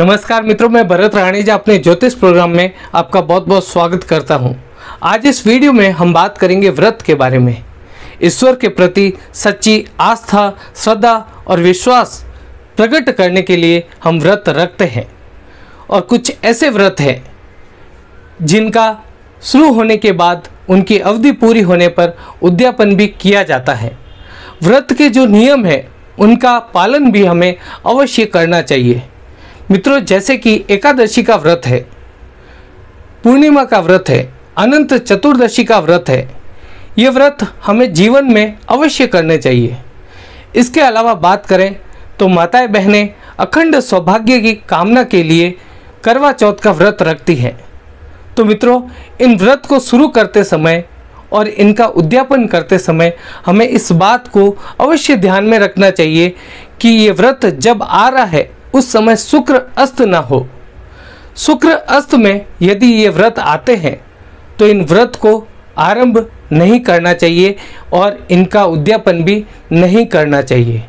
नमस्कार मित्रों मैं भरत राणीजा अपने ज्योतिष प्रोग्राम में आपका बहुत बहुत स्वागत करता हूं। आज इस वीडियो में हम बात करेंगे व्रत के बारे में ईश्वर के प्रति सच्ची आस्था श्रद्धा और विश्वास प्रकट करने के लिए हम व्रत रखते हैं और कुछ ऐसे व्रत हैं जिनका शुरू होने के बाद उनकी अवधि पूरी होने पर उद्यापन भी किया जाता है व्रत के जो नियम हैं उनका पालन भी हमें अवश्य करना चाहिए मित्रों जैसे कि एकादशी का व्रत है पूर्णिमा का व्रत है अनंत चतुर्दशी का व्रत है ये व्रत हमें जीवन में अवश्य करने चाहिए इसके अलावा बात करें तो माताएं बहनें अखंड सौभाग्य की कामना के लिए करवा चौथ का व्रत रखती हैं तो मित्रों इन व्रत को शुरू करते समय और इनका उद्यापन करते समय हमें इस बात को अवश्य ध्यान में रखना चाहिए कि ये व्रत जब आ रहा है उस समय शुक्र अस्त ना हो शुक्र अस्त में यदि ये व्रत आते हैं तो इन व्रत को आरंभ नहीं करना चाहिए और इनका उद्यापन भी नहीं करना चाहिए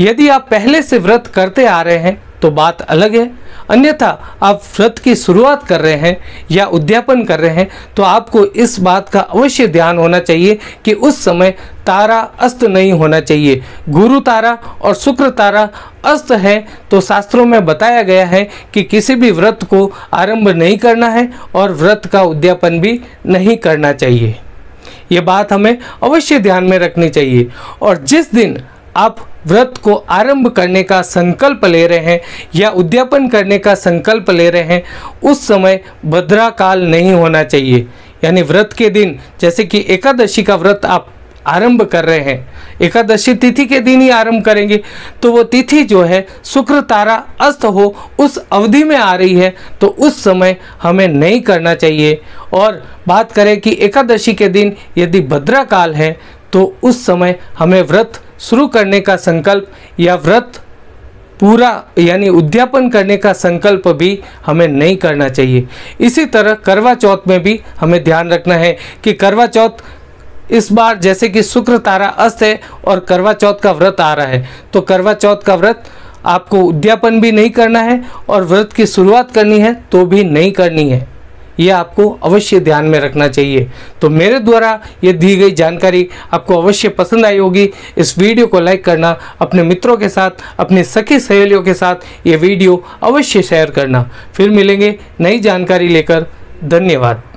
यदि आप पहले से व्रत करते आ रहे हैं तो बात अलग है अन्यथा आप व्रत की शुरुआत कर रहे हैं या उद्यापन कर रहे हैं तो आपको इस बात का अवश्य ध्यान होना चाहिए कि उस समय तारा अस्त नहीं होना चाहिए गुरु तारा और शुक्र तारा अस्त है तो शास्त्रों में बताया गया है कि किसी भी व्रत को आरंभ नहीं करना है और व्रत का उद्यापन भी नहीं करना चाहिए ये बात हमें अवश्य ध्यान में रखनी चाहिए और जिस दिन आप व्रत को आरंभ करने का संकल्प ले रहे हैं या उद्यापन करने का संकल्प ले रहे हैं उस समय भद्रा काल नहीं होना चाहिए यानी व्रत के दिन जैसे कि एकादशी का व्रत आप आरंभ कर रहे हैं एकादशी तिथि के दिन ही आरंभ करेंगे तो वो तिथि जो है शुक्र तारा अस्त हो उस अवधि में आ रही है तो उस समय हमें नहीं करना चाहिए और बात करें कि एकादशी के दिन यदि भद्रा काल है तो उस समय हमें व्रत शुरू करने का संकल्प या व्रत पूरा यानी उद्यापन करने का संकल्प भी हमें नहीं करना चाहिए इसी तरह करवा चौथ में भी हमें ध्यान रखना है कि करवा चौथ इस बार जैसे कि शुक्र तारा अस्त है और करवा चौथ का व्रत आ रहा है तो करवा चौथ का व्रत आपको उद्यापन भी नहीं करना है और व्रत की शुरुआत करनी है तो भी नहीं करनी है ये आपको अवश्य ध्यान में रखना चाहिए तो मेरे द्वारा ये दी गई जानकारी आपको अवश्य पसंद आई होगी इस वीडियो को लाइक करना अपने मित्रों के साथ अपने सखी सहेलियों के साथ ये वीडियो अवश्य शेयर करना फिर मिलेंगे नई जानकारी लेकर धन्यवाद